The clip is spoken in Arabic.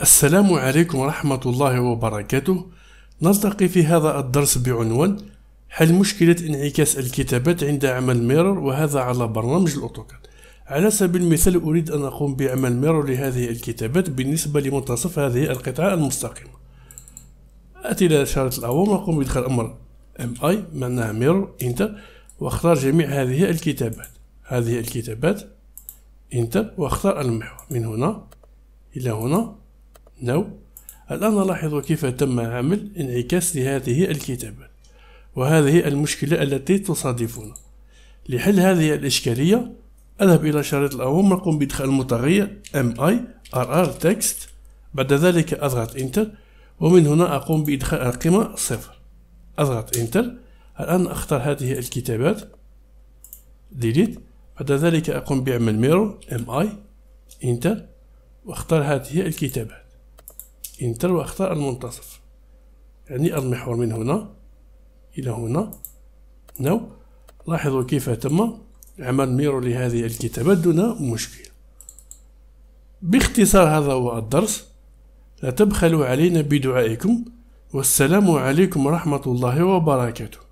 السلام عليكم ورحمة الله وبركاته نلتقي في هذا الدرس بعنوان حل مشكلة انعكاس الكتابات عند عمل ميرور وهذا على برنامج الأوتوكاد على سبيل المثال أريد أن أقوم بعمل ميرور لهذه الكتابات بالنسبة لمنتصف هذه القطعة المستقيمة أتي إلى إشارة الأوام وأقوم بإدخال أمر MI معناها ميرور انتر واختار جميع هذه الكتابات هذه الكتابات انتر واختار المحور من هنا إلى هنا نو الآن لاحظوا كيف تم عمل انعكاس لهذه الكتابة وهذه المشكلة التي تصادفنا لحل هذه الإشكالية أذهب إلى شريط الأول وأقوم بإدخال المتغير MI RR Text بعد ذلك أضغط Enter ومن هنا أقوم بإدخال القيمة صفر أضغط Enter الآن أختار هذه الكتابات Delete بعد ذلك أقوم بعمل Mirror MI Enter وأختار هذه الكتابات انتر أخطاء المنتصف يعني المحور من هنا إلى هنا نو لاحظوا كيف تم عمل ميرو لهذه الكتابة دون مشكل باختصار هذا هو الدرس لا تبخلوا علينا بدعائكم والسلام عليكم ورحمة الله وبركاته